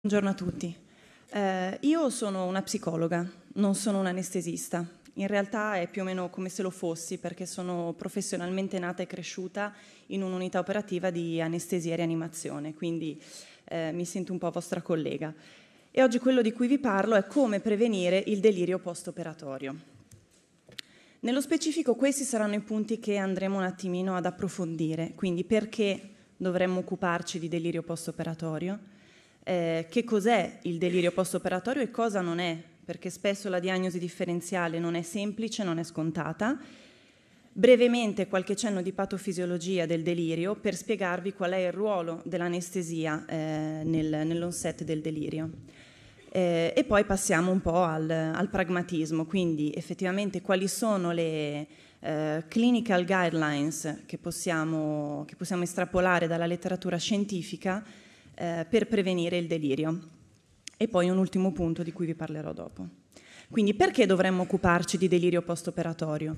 Buongiorno a tutti. Eh, io sono una psicologa, non sono un anestesista. In realtà è più o meno come se lo fossi perché sono professionalmente nata e cresciuta in un'unità operativa di anestesia e rianimazione, quindi eh, mi sento un po' vostra collega. E oggi quello di cui vi parlo è come prevenire il delirio post-operatorio. Nello specifico questi saranno i punti che andremo un attimino ad approfondire, quindi perché dovremmo occuparci di delirio post-operatorio, eh, che cos'è il delirio postoperatorio e cosa non è, perché spesso la diagnosi differenziale non è semplice, non è scontata. Brevemente qualche cenno di patofisiologia del delirio per spiegarvi qual è il ruolo dell'anestesia eh, nel, nell'onset del delirio. Eh, e poi passiamo un po' al, al, pragmatismo, quindi effettivamente quali sono le eh, clinical guidelines che possiamo, che possiamo estrapolare dalla letteratura scientifica eh, per prevenire il delirio. E poi un ultimo punto di cui vi parlerò dopo. Quindi perché dovremmo occuparci di delirio postoperatorio?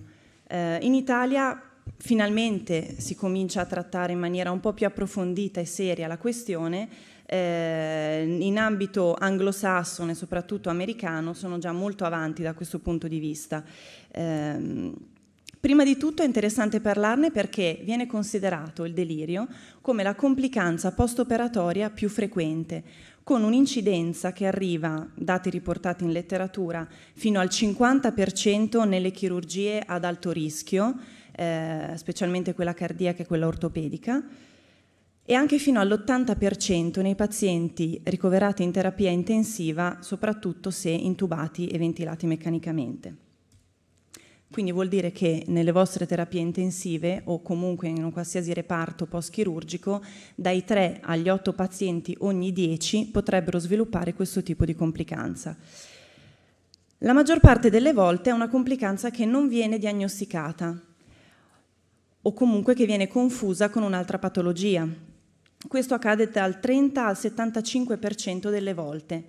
Eh, in Italia finalmente si comincia a trattare in maniera un po' più approfondita e seria la questione, eh, in ambito anglosassone, soprattutto americano, sono già molto avanti da questo punto di vista. Eh, Prima di tutto è interessante parlarne perché viene considerato il delirio come la complicanza postoperatoria più frequente, con un'incidenza che arriva, dati riportati in letteratura, fino al 50% nelle chirurgie ad alto rischio, eh, specialmente quella cardiaca e quella ortopedica, e anche fino all'80% nei pazienti ricoverati in terapia intensiva, soprattutto se intubati e ventilati meccanicamente. Quindi vuol dire che nelle vostre terapie intensive o comunque in un qualsiasi reparto post-chirurgico, dai 3 agli 8 pazienti ogni 10 potrebbero sviluppare questo tipo di complicanza. La maggior parte delle volte è una complicanza che non viene diagnosticata o comunque che viene confusa con un'altra patologia. Questo accade dal 30 al 75% delle volte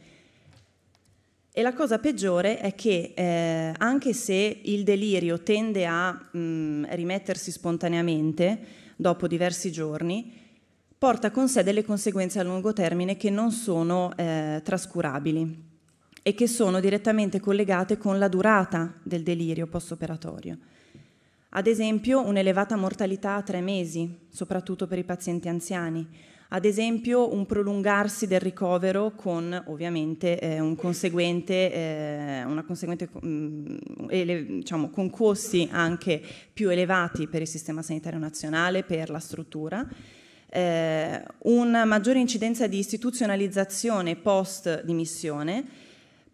e la cosa peggiore è che eh, anche se il delirio tende a mh, mm, rimettersi spontaneamente dopo diversi giorni, porta con sé delle conseguenze a lungo termine che non sono eh, trascurabili e che sono direttamente collegate con la durata del delirio post-operatorio. Ad esempio un'elevata mortalità a tre mesi, soprattutto per i pazienti anziani, ad esempio un prolungarsi del ricovero con ovviamente eh, un conseguente, eh, una conseguente mh, mm, ele, diciamo, con costi anche più elevati per il sistema sanitario nazionale, per la struttura. Eh, una maggiore incidenza di istituzionalizzazione post dimissione,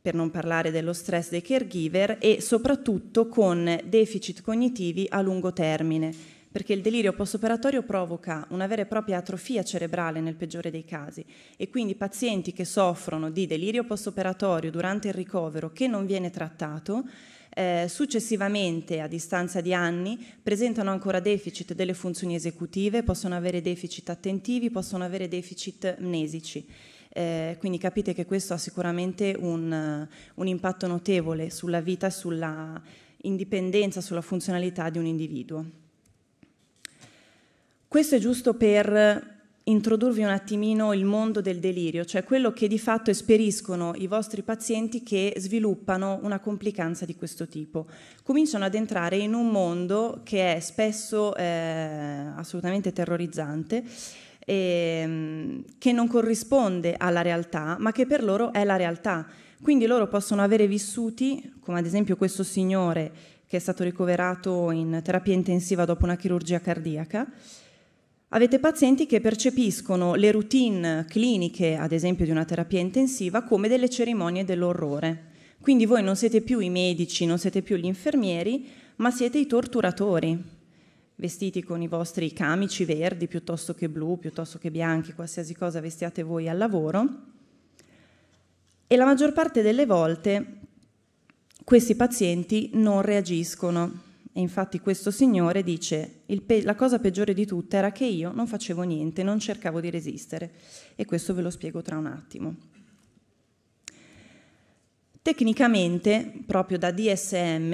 per non parlare dello stress dei caregiver e soprattutto con deficit cognitivi a lungo termine perché il delirio postoperatorio provoca una vera e propria atrofia cerebrale nel peggiore dei casi e quindi pazienti che soffrono di delirio postoperatorio durante il ricovero che non viene trattato eh, successivamente, a distanza di anni, presentano ancora deficit delle funzioni esecutive, possono avere deficit attentivi, possono avere deficit mnesici. Eh, quindi capite che questo ha sicuramente un, un impatto notevole sulla vita, sulla indipendenza, sulla funzionalità di un individuo. Questo è giusto per introdurvi un attimino il mondo del delirio, cioè quello che di fatto esperiscono i vostri pazienti che sviluppano una complicanza di questo tipo. Cominciano ad entrare in un mondo che è spesso eh, assolutamente terrorizzante, eh, che non corrisponde alla realtà, ma che per loro è la realtà. Quindi loro possono avere vissuti, come ad esempio questo signore che è stato ricoverato in terapia intensiva dopo una chirurgia cardiaca, Avete pazienti che percepiscono le routine cliniche, ad esempio di una terapia intensiva, come delle cerimonie dell'orrore. Quindi voi non siete più i medici, non siete più gli infermieri, ma siete i torturatori, vestiti con i vostri camici verdi piuttosto che blu, piuttosto che bianchi, qualsiasi cosa vestiate voi al lavoro. E la maggior parte delle volte questi pazienti non reagiscono, e infatti questo signore dice, la cosa peggiore di tutte era che io non facevo niente, non cercavo di resistere. E questo ve lo spiego tra un attimo. Tecnicamente, proprio da DSM,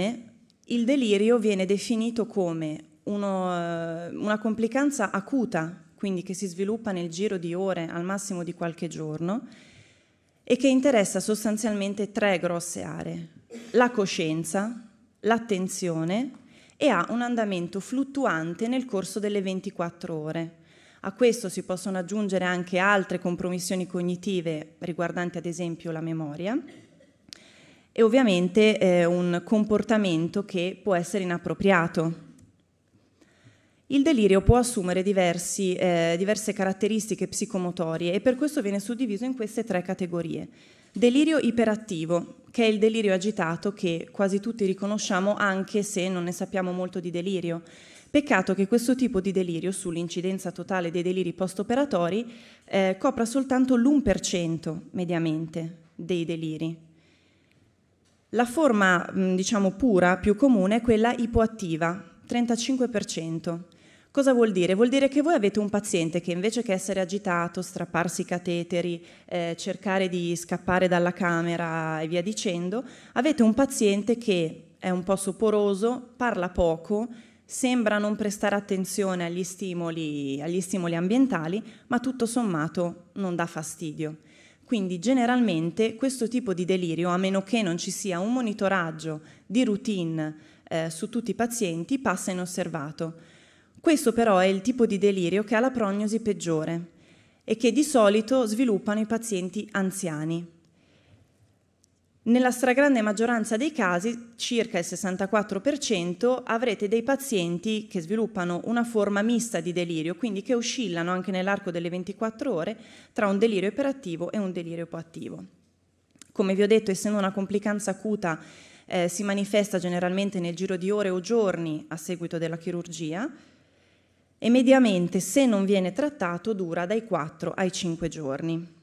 il delirio viene definito come uno, eh, una complicanza acuta, quindi che si sviluppa nel giro di ore, al massimo di qualche giorno, e che interessa sostanzialmente tre grosse aree. La coscienza, l'attenzione e ha un andamento fluttuante nel corso delle 24 ore. A questo si possono aggiungere anche altre compromissioni cognitive riguardanti ad esempio la memoria e ovviamente eh, un comportamento che può essere inappropriato. Il delirio può assumere diversi, eh, diverse caratteristiche psicomotorie e per questo viene suddiviso in queste tre categorie. Delirio iperattivo, che è il delirio agitato che quasi tutti riconosciamo anche se non ne sappiamo molto di delirio. Peccato che questo tipo di delirio sull'incidenza totale dei deliri postoperatori eh, copra soltanto l'1% mediamente dei deliri. La forma, diciamo, pura più comune è quella ipoattiva, 35%. Cosa vuol dire? Vuol dire che voi avete un paziente che invece che essere agitato, strapparsi i cateteri, eh, cercare di scappare dalla camera e via dicendo, avete un paziente che è un po' soporoso, parla poco, sembra non prestare attenzione agli stimoli, agli stimoli ambientali, ma tutto sommato non dà fastidio. Quindi generalmente questo tipo di delirio, a meno che non ci sia un monitoraggio di routine eh, su tutti i pazienti, passa inosservato. Questo però è il tipo di delirio che ha la prognosi peggiore e che di solito sviluppano i pazienti anziani. Nella stragrande maggioranza dei casi, circa il 64%, avrete dei pazienti che sviluppano una forma mista di delirio, quindi che oscillano anche nell'arco delle 24 ore tra un delirio iperattivo e un delirio ipoattivo. Come vi ho detto, essendo una complicanza acuta, eh, si manifesta generalmente nel giro di ore o giorni a seguito della chirurgia, e mediamente se non viene trattato dura dai 4 ai 5 giorni.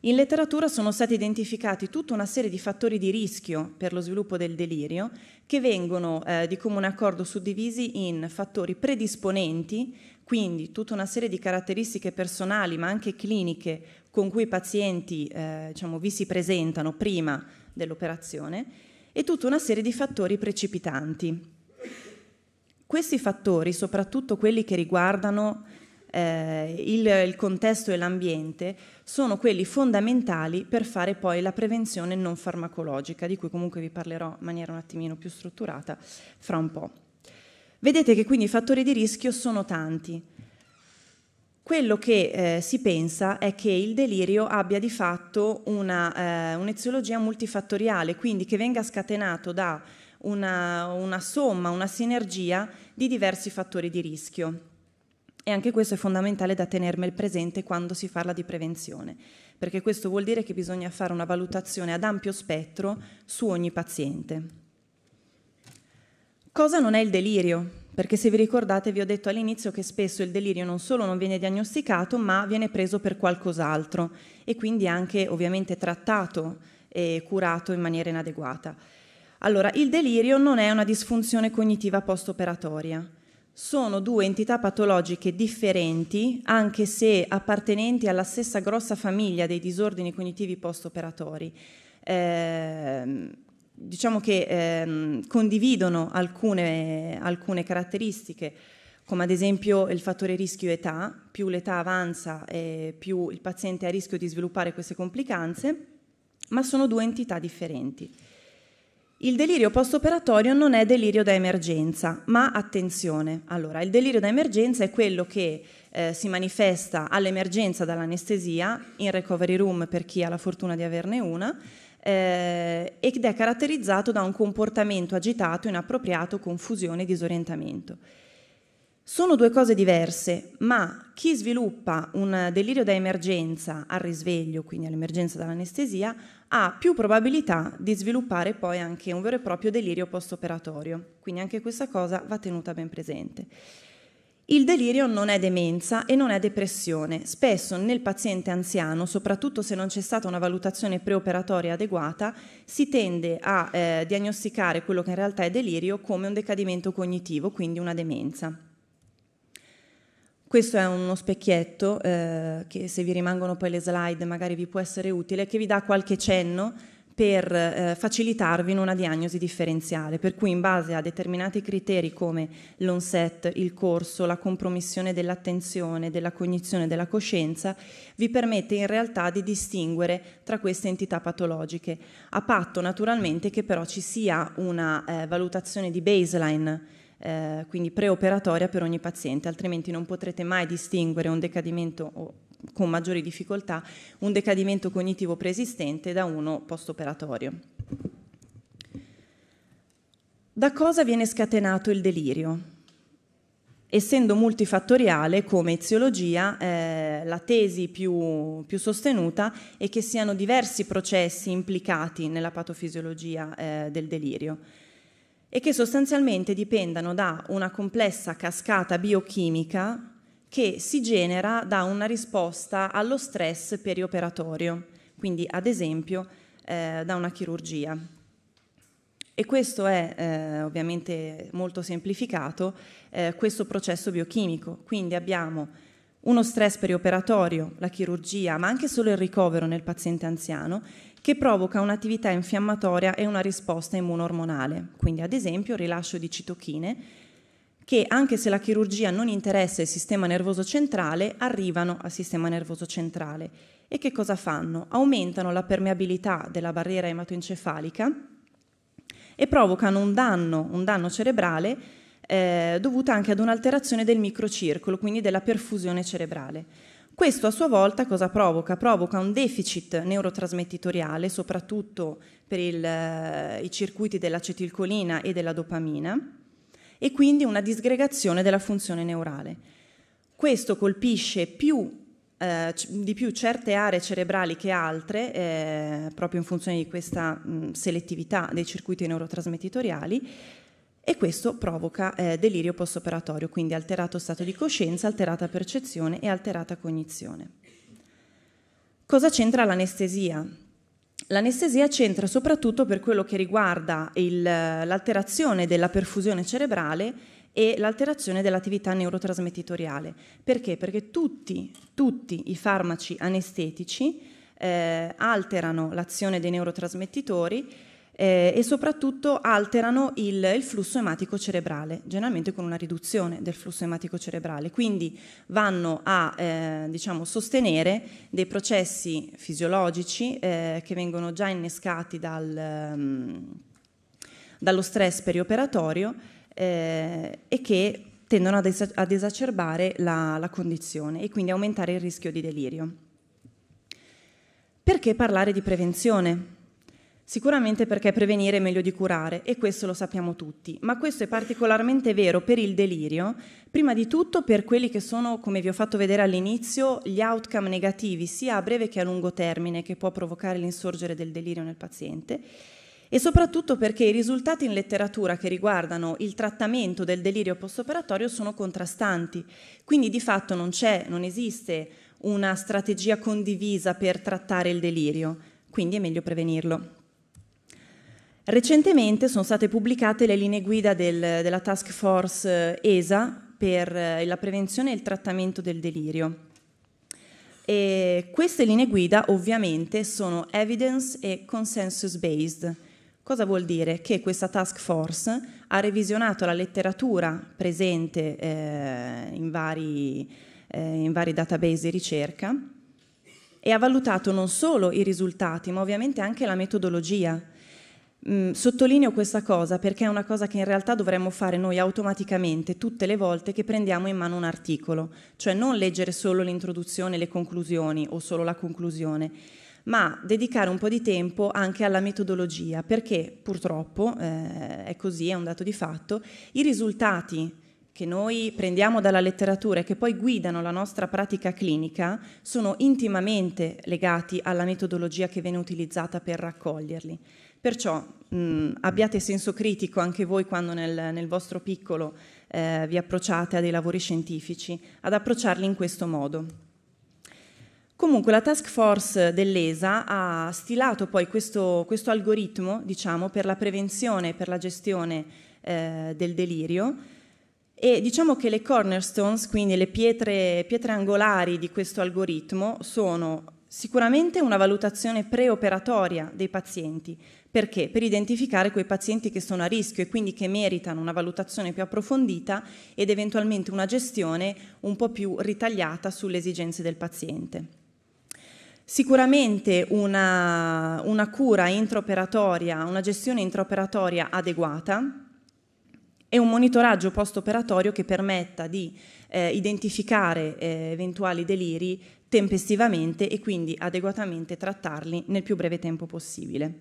In letteratura sono stati identificati tutta una serie di fattori di rischio per lo sviluppo del delirio che vengono eh, di comune accordo suddivisi in fattori predisponenti, quindi tutta una serie di caratteristiche personali ma anche cliniche con cui i pazienti eh, diciamo, vi si presentano prima dell'operazione e tutta una serie di fattori precipitanti, questi fattori, soprattutto quelli che riguardano eh, il, il contesto e l'ambiente, sono quelli fondamentali per fare poi la prevenzione non farmacologica, di cui comunque vi parlerò in maniera un attimino più strutturata fra un po'. Vedete che quindi i fattori di rischio sono tanti. Quello che eh, si pensa è che il delirio abbia di fatto una, eh, un'eziologia multifattoriale, quindi che venga scatenato da una, una somma, una sinergia di diversi fattori di rischio. E anche questo è fondamentale da tenermel presente quando si parla di prevenzione, perché questo vuol dire che bisogna fare una valutazione ad ampio spettro su ogni paziente. Cosa non è il delirio? Perché se vi ricordate vi ho detto all'inizio che spesso il delirio non solo non viene diagnosticato, ma viene preso per qualcos'altro e quindi anche ovviamente trattato e curato in maniera inadeguata. Allora, il delirio non è una disfunzione cognitiva postoperatoria. Sono due entità patologiche differenti, anche se appartenenti alla stessa grossa famiglia dei disordini cognitivi postoperatori. Eh, diciamo che eh, condividono alcune, alcune caratteristiche come ad esempio il fattore rischio-età, più l'età avanza eh, più il paziente è a rischio di sviluppare queste complicanze, ma sono due entità differenti. Il delirio postoperatorio non è delirio da emergenza, ma attenzione. Allora, il delirio da emergenza è quello che eh, si manifesta all'emergenza dall'anestesia in recovery room per chi ha la fortuna di averne una eh, ed è caratterizzato da un comportamento agitato, inappropriato, confusione e disorientamento. Sono due cose diverse, ma chi sviluppa un delirio da emergenza al risveglio, quindi all'emergenza dall'anestesia, ha più probabilità di sviluppare poi anche un vero e proprio delirio post-operatorio. Quindi anche questa cosa va tenuta ben presente. Il delirio non è demenza e non è depressione. Spesso nel paziente anziano, soprattutto se non c'è stata una valutazione preoperatoria adeguata, si tende a eh, diagnosticare quello che in realtà è delirio come un decadimento cognitivo, quindi una demenza. Questo è uno specchietto eh, che se vi rimangono poi le slide magari vi può essere utile, che vi dà qualche cenno per eh, facilitarvi in una diagnosi differenziale, per cui in base a determinati criteri come l'onset, il corso, la compromissione dell'attenzione, della cognizione, della coscienza, vi permette in realtà di distinguere tra queste entità patologiche, a patto naturalmente che però ci sia una eh, valutazione di baseline eh, quindi preoperatoria per ogni paziente, altrimenti non potrete mai distinguere un decadimento o, con maggiori difficoltà un decadimento cognitivo preesistente da uno postoperatorio. Da cosa viene scatenato il delirio? Essendo multifattoriale come eziologia, eh, la tesi più, più, sostenuta è che siano diversi processi implicati nella patofisiologia eh, del delirio e che sostanzialmente dipendano da una complessa cascata biochimica che si genera da una risposta allo stress perioperatorio, quindi ad esempio eh, da una chirurgia. E questo è eh, ovviamente molto semplificato, eh, questo processo biochimico. Quindi abbiamo uno stress perioperatorio, la chirurgia, ma anche solo il ricovero nel paziente anziano, che provoca un'attività infiammatoria e una risposta immunormonale, quindi ad esempio il rilascio di citochine che anche se la chirurgia non interessa il sistema nervoso centrale, arrivano al sistema nervoso centrale. E che cosa fanno? Aumentano la permeabilità della barriera ematoencefalica e provocano un danno, un danno cerebrale eh, dovuta anche ad un'alterazione del microcircolo, quindi della perfusione cerebrale. Questo a sua volta cosa provoca? Provoca un deficit neurotrasmettitoriale, soprattutto per il, eh, i circuiti dell'acetilcolina e della dopamina, e quindi una disgregazione della funzione neurale. Questo colpisce più eh, di più certe aree cerebrali che altre, eh, proprio in funzione di questa mh, selettività dei circuiti neurotrasmettitoriali, e questo provoca eh, delirio postoperatorio, quindi alterato stato di coscienza, alterata percezione e alterata cognizione. Cosa c'entra l'anestesia? L'anestesia c'entra soprattutto per quello che riguarda il, l'alterazione della perfusione cerebrale e l'alterazione dell'attività neurotrasmettitoriale. Perché? Perché tutti, tutti i farmaci anestetici eh, alterano l'azione dei neurotrasmettitori eh, e soprattutto alterano il, il, flusso ematico cerebrale, generalmente con una riduzione del flusso ematico cerebrale, quindi vanno a eh, diciamo, sostenere dei processi fisiologici eh, che vengono già innescati dal, um, dallo stress perioperatorio eh, e che tendono ad, ad esacerbare la, la condizione e quindi aumentare il rischio di delirio. Perché parlare di prevenzione? Sicuramente perché prevenire è meglio di curare e questo lo sappiamo tutti, ma questo è particolarmente vero per il delirio, prima di tutto per quelli che sono, come vi ho fatto vedere all'inizio, gli outcome negativi sia a breve che a lungo termine che può provocare l'insorgere del delirio nel paziente e soprattutto perché i risultati in letteratura che riguardano il trattamento del delirio postoperatorio sono contrastanti, quindi di fatto non c'è, non esiste una strategia condivisa per trattare il delirio, quindi è meglio prevenirlo. Recentemente sono state pubblicate le linee guida del, della task force ESA eh, per eh, la prevenzione e il trattamento del delirio. E queste linee guida ovviamente sono evidence e consensus based. Cosa vuol dire? Che questa task force ha revisionato la letteratura presente eh, in, vari, eh, in vari database di ricerca e ha valutato non solo i risultati ma ovviamente anche la metodologia sottolineo questa cosa perché è una cosa che in realtà dovremmo fare noi automaticamente tutte le volte che prendiamo in mano un articolo, cioè non leggere solo l'introduzione e le conclusioni o solo la conclusione, ma dedicare un po' di tempo anche alla metodologia, perché purtroppo eh, è così, è un dato di fatto, i risultati che noi prendiamo dalla letteratura e che poi guidano la nostra pratica clinica sono intimamente legati alla metodologia che viene utilizzata per raccoglierli. Perciò mh, abbiate senso critico anche voi quando nel, nel vostro piccolo eh, vi approcciate a dei lavori scientifici, ad approcciarli in questo modo. Comunque la task force dell'ESA ha stilato poi questo, questo algoritmo diciamo, per la prevenzione e per la gestione eh, del delirio, e diciamo che le cornerstones, quindi le pietre, pietre angolari di questo algoritmo, sono sicuramente una valutazione preoperatoria dei pazienti. Perché? Per identificare quei pazienti che sono a rischio e quindi che meritano una valutazione più approfondita ed eventualmente una gestione un po' più ritagliata sulle esigenze del paziente. Sicuramente una, una cura intraoperatoria, una gestione intraoperatoria adeguata, e un monitoraggio post-operatorio che permetta di eh, identificare eh, eventuali deliri tempestivamente e quindi adeguatamente trattarli nel più breve tempo possibile.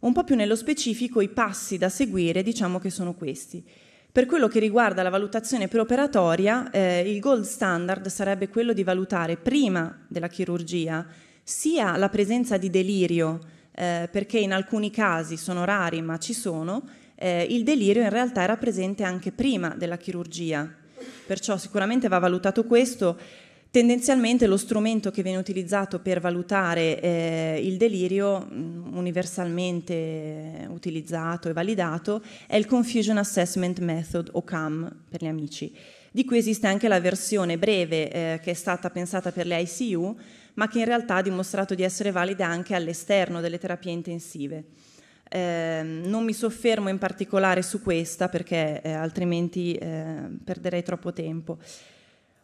Un po' più nello specifico i passi da seguire diciamo che sono questi. Per quello che riguarda la valutazione preoperatoria, eh, il gold standard sarebbe quello di valutare prima della chirurgia sia la presenza di delirio, eh, perché in alcuni casi sono rari ma ci sono, eh, il delirio in realtà era presente anche prima della chirurgia, perciò sicuramente va valutato questo. Tendenzialmente lo strumento che viene utilizzato per valutare eh, il delirio, mm, universalmente utilizzato e validato, è il Confusion Assessment Method o CAM per gli amici. Di cui esiste anche la versione breve eh, che è stata pensata per le ICU, ma che in realtà ha dimostrato di essere valida anche all'esterno delle terapie intensive. Ehm, non mi soffermo in particolare su questa perché eh, altrimenti eh, perderei troppo tempo.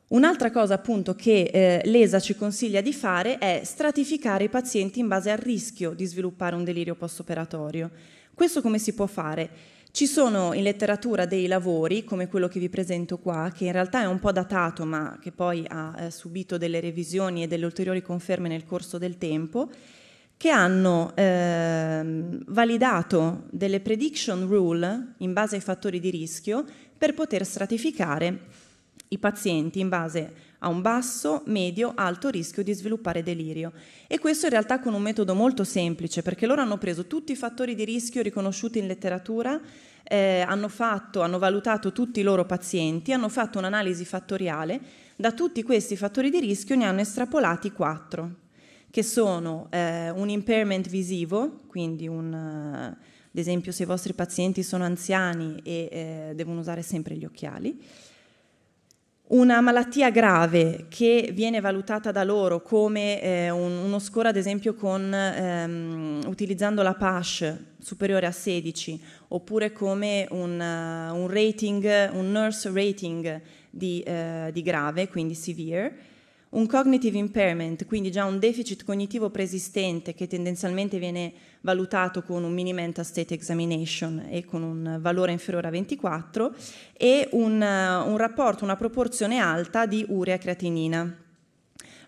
Un'altra cosa appunto che eh, l'ESA ci consiglia di fare è stratificare i pazienti in base al rischio di sviluppare un delirio postoperatorio. Questo come si può fare? Ci sono in letteratura dei lavori, come quello che vi presento qua, che in realtà è un po' datato, ma che poi ha eh, subito delle revisioni e delle ulteriori conferme nel corso del tempo, che hanno eh, validato delle prediction rule in base ai fattori di rischio per poter stratificare i pazienti in base a un basso, medio, alto rischio di sviluppare delirio. E questo in realtà con un metodo molto semplice, perché loro hanno preso tutti i fattori di rischio riconosciuti in letteratura, eh, hanno, fatto, hanno valutato tutti i loro pazienti, hanno fatto un'analisi fattoriale, da tutti questi fattori di rischio ne hanno estrapolati quattro che sono eh, un impairment visivo, quindi un, eh, ad esempio se i vostri pazienti sono anziani e eh, devono usare sempre gli occhiali, una malattia grave che viene valutata da loro come eh, un, uno score ad esempio con, ehm, utilizzando la PASH superiore a 16 oppure come un, uh, un rating, un nurse rating di, eh, di grave, quindi severe, un cognitive impairment, quindi già un deficit cognitivo preesistente che tendenzialmente viene valutato con un mini mental state examination e con un valore inferiore a 24, e un, un rapporto, una proporzione alta di urea creatinina.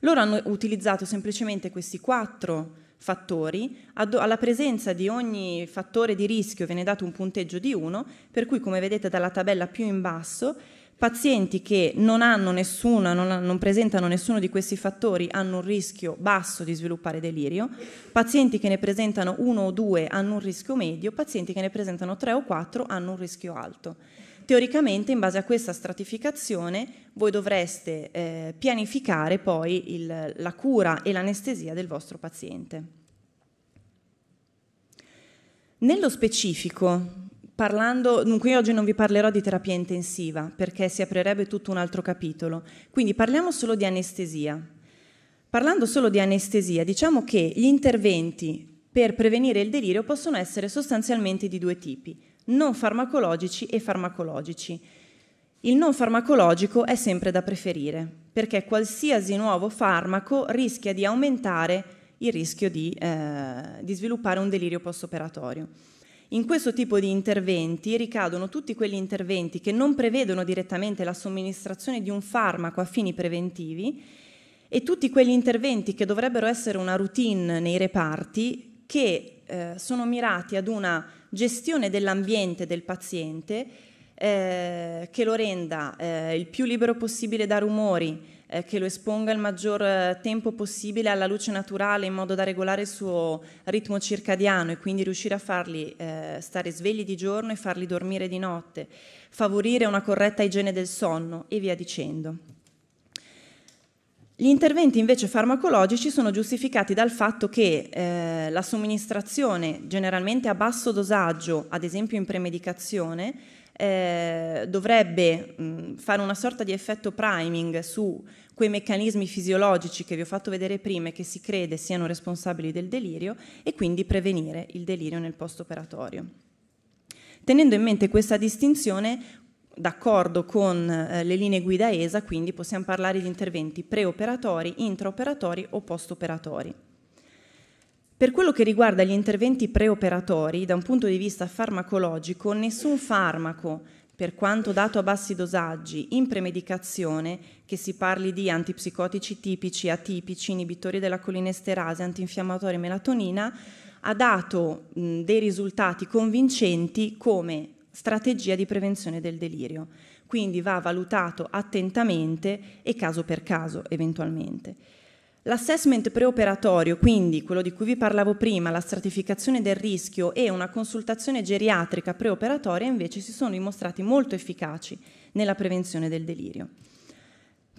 Loro hanno utilizzato semplicemente questi quattro fattori, alla presenza di ogni fattore di rischio viene dato un punteggio di 1, per cui come vedete dalla tabella più in basso Pazienti che non, nessuna, non, non presentano nessuno di questi fattori hanno un rischio basso di sviluppare delirio, pazienti che ne presentano uno o due hanno un rischio medio, pazienti che ne presentano tre o quattro hanno un rischio alto. Teoricamente, in base a questa stratificazione, voi dovreste eh, pianificare poi il, la cura e l'anestesia del vostro paziente. Nello specifico, parlando, dunque oggi non vi parlerò di terapia intensiva perché si aprirebbe tutto un altro capitolo, quindi parliamo solo di anestesia. Parlando solo di anestesia, diciamo che gli interventi per prevenire il delirio possono essere sostanzialmente di due tipi, non farmacologici e farmacologici. Il non farmacologico è sempre da preferire, perché qualsiasi nuovo farmaco rischia di aumentare il rischio di, eh, di sviluppare un delirio postoperatorio. operatorio in questo tipo di interventi ricadono tutti quegli interventi che non prevedono direttamente la somministrazione di un farmaco a fini preventivi e tutti quegli interventi che dovrebbero essere una routine nei reparti che eh, sono mirati ad una gestione dell'ambiente del paziente eh, che lo renda eh, il più libero possibile da rumori, eh, che lo esponga il maggior eh, tempo possibile alla luce naturale in modo da regolare il suo ritmo circadiano e quindi riuscire a farli eh, stare svegli di giorno e farli dormire di notte, favorire una corretta igiene del sonno e via dicendo. Gli interventi invece farmacologici sono giustificati dal fatto che eh, la somministrazione generalmente a basso dosaggio, ad esempio in premedicazione, eh, dovrebbe mh, mm, fare una sorta di effetto priming su quei meccanismi fisiologici che vi ho fatto vedere prima e che si crede siano responsabili del delirio e quindi prevenire il delirio nel postoperatorio. Tenendo in mente questa distinzione, d'accordo con eh, le linee guida ESA, quindi possiamo parlare di interventi preoperatori, intraoperatori o postoperatori. Per quello che riguarda gli interventi preoperatori, da un punto di vista farmacologico, nessun farmaco, per quanto dato a bassi dosaggi, in premedicazione, che si parli di antipsicotici tipici, atipici, inibitori della colinesterase, antinfiammatori, e melatonina, ha dato mh, dei risultati convincenti come strategia di prevenzione del delirio. Quindi va valutato attentamente e caso per caso eventualmente. L'assessment preoperatorio, quindi quello di cui vi parlavo prima, la stratificazione del rischio e una consultazione geriatrica preoperatoria invece si sono dimostrati molto efficaci nella prevenzione del delirio.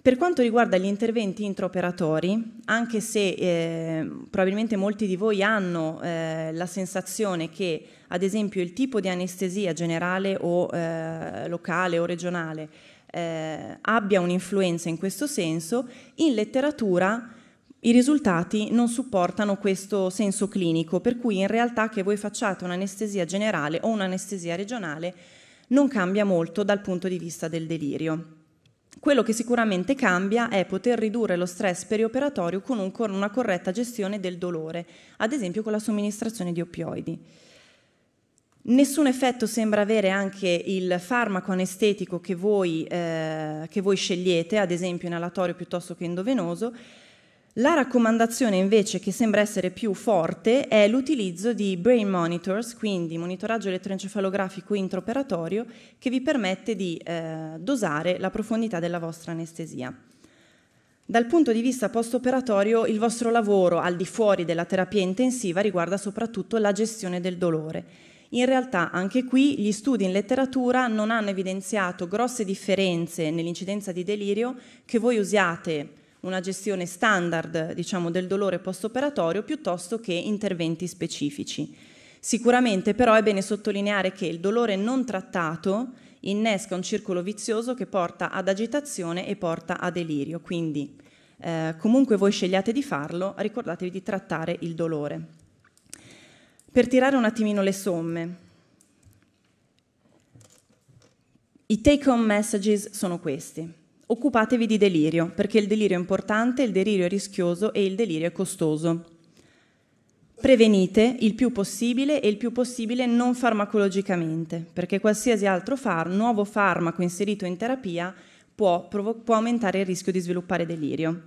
Per quanto riguarda gli interventi intraoperatori, anche se eh, probabilmente molti di voi hanno eh, la sensazione che ad esempio il tipo di anestesia generale o eh, locale o regionale eh, abbia un'influenza in questo senso, in letteratura i risultati non supportano questo senso clinico, per cui in realtà che voi facciate un'anestesia generale o un'anestesia regionale non cambia molto dal punto di vista del delirio. Quello che sicuramente cambia è poter ridurre lo stress perioperatorio con un, una corretta gestione del dolore, ad esempio con la somministrazione di oppioidi. Nessun effetto sembra avere anche il farmaco anestetico che voi, eh, che voi scegliete, ad esempio inalatorio piuttosto che endovenoso, la raccomandazione invece che sembra essere più forte è l'utilizzo di brain monitors, quindi monitoraggio elettroencefalografico intraoperatorio, che vi permette di eh, dosare la profondità della vostra anestesia. Dal punto di vista postoperatorio, il vostro lavoro al di fuori della terapia intensiva riguarda soprattutto la gestione del dolore. In realtà anche qui gli studi in letteratura non hanno evidenziato grosse differenze nell'incidenza di delirio che voi usiate una gestione standard diciamo, del dolore postoperatorio piuttosto che interventi specifici. Sicuramente però è bene sottolineare che il dolore non trattato innesca un circolo vizioso che porta ad agitazione e porta a delirio, quindi eh, comunque voi scegliate di farlo, ricordatevi di trattare il dolore. Per tirare un attimino le somme, i take home messages sono questi. Occupatevi di delirio, perché il delirio è importante, il delirio è rischioso e il delirio è costoso. Prevenite il più possibile e il più possibile non farmacologicamente, perché qualsiasi altro far, nuovo farmaco inserito in terapia può, può aumentare il rischio di sviluppare delirio.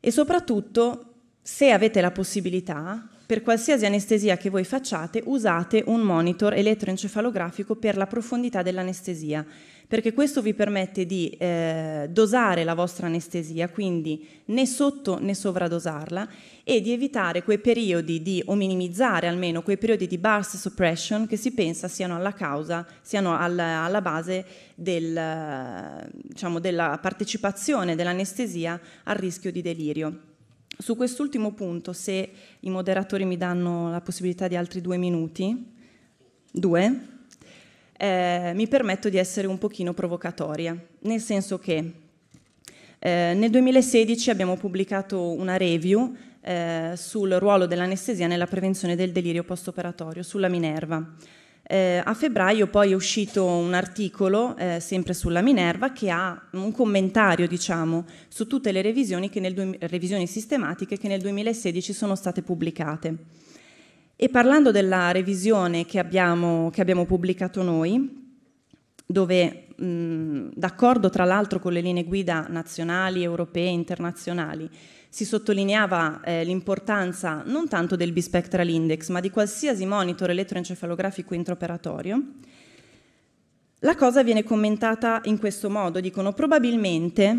E soprattutto, se avete la possibilità, per qualsiasi anestesia che voi facciate usate un monitor elettroencefalografico per la profondità dell'anestesia, perché questo vi permette di eh, dosare la vostra anestesia, quindi né sotto né sovradosarla, e di evitare quei periodi di, o minimizzare almeno quei periodi di burst suppression che si pensa siano alla causa, siano alla, alla base del, diciamo, della partecipazione dell'anestesia al rischio di delirio. Su quest'ultimo punto, se i moderatori mi danno la possibilità di altri due minuti, due, eh, mi permetto di essere un pochino provocatoria, nel senso che eh, nel 2016 abbiamo pubblicato una review eh, sul ruolo dell'anestesia nella prevenzione del delirio postoperatorio sulla Minerva. Eh, a febbraio poi è uscito un articolo, eh, sempre sulla Minerva, che ha un commentario, diciamo, su tutte le revisioni, che nel, revisioni sistematiche che nel 2016 sono state pubblicate. E parlando della revisione che abbiamo, che abbiamo pubblicato noi, dove mh, d'accordo tra l'altro con le linee guida nazionali, europee, internazionali, si sottolineava eh, l'importanza non tanto del bispectral index, ma di qualsiasi monitor elettroencefalografico intraoperatorio. La cosa viene commentata in questo modo, dicono probabilmente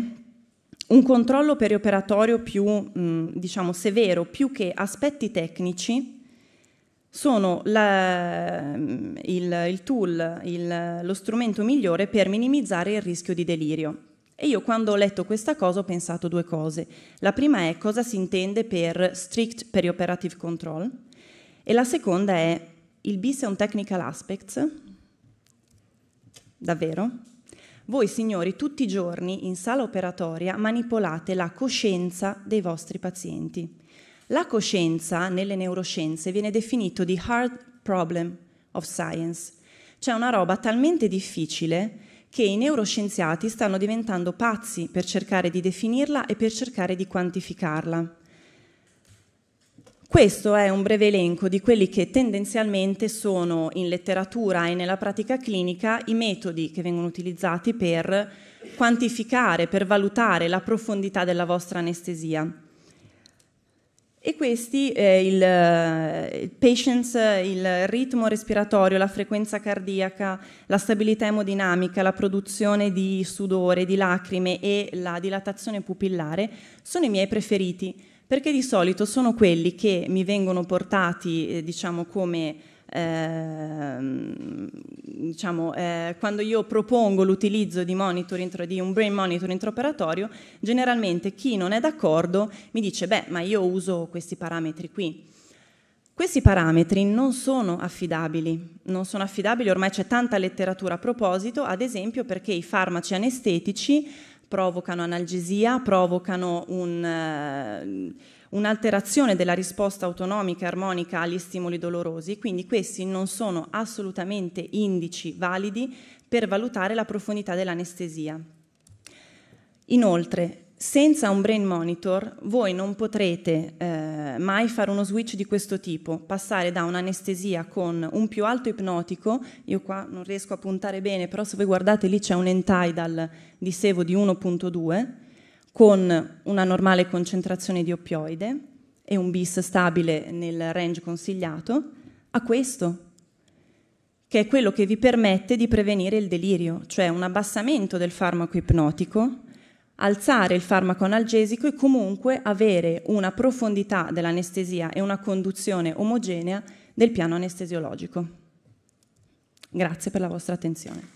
un controllo perioperatorio più mh, mm, diciamo, severo, più che aspetti tecnici, sono la, mm, il, il, tool, il, lo strumento migliore per minimizzare il rischio di delirio. E io quando ho letto questa cosa ho pensato due cose. La prima è cosa si intende per strict perioperative control e la seconda è il BIS è un technical aspect? Davvero? Voi signori tutti i giorni in sala operatoria manipolate la coscienza dei vostri pazienti. La coscienza nelle neuroscienze viene definito the hard problem of science, cioè una roba talmente difficile che i neuroscienziati stanno diventando pazzi per cercare di definirla e per cercare di quantificarla. Questo è un breve elenco di quelli che tendenzialmente sono in letteratura e nella pratica clinica i metodi che vengono utilizzati per quantificare, per valutare la profondità della vostra anestesia e questi eh, il, eh, il, patience, il ritmo respiratorio, la frequenza cardiaca, la stabilità emodinamica, la produzione di sudore, di lacrime e la dilatazione pupillare sono i miei preferiti perché di solito sono quelli che mi vengono portati eh, diciamo come eh, diciamo, eh, quando io propongo l'utilizzo di, di, un brain monitor intraoperatorio, generalmente chi non è d'accordo mi dice, beh, ma io uso questi parametri qui. Questi parametri non sono affidabili, non sono affidabili, ormai c'è tanta letteratura a proposito, ad esempio perché i farmaci anestetici provocano analgesia, provocano un... Eh, un'alterazione della risposta autonomica e armonica agli stimoli dolorosi, quindi questi non sono assolutamente indici validi per valutare la profondità dell'anestesia. Inoltre, senza un brain monitor voi non potrete eh, mai fare uno switch di questo tipo, passare da un'anestesia con un più alto ipnotico, io qua non riesco a puntare bene, però se voi guardate lì c'è un entitle di Sevo di 1.2, con una normale concentrazione di oppioide e un bis stabile nel range consigliato, a questo, che è quello che vi permette di prevenire il delirio, cioè un abbassamento del farmaco ipnotico, alzare il farmaco analgesico e comunque avere una profondità dell'anestesia e una conduzione omogenea del piano anestesiologico. Grazie per la vostra attenzione.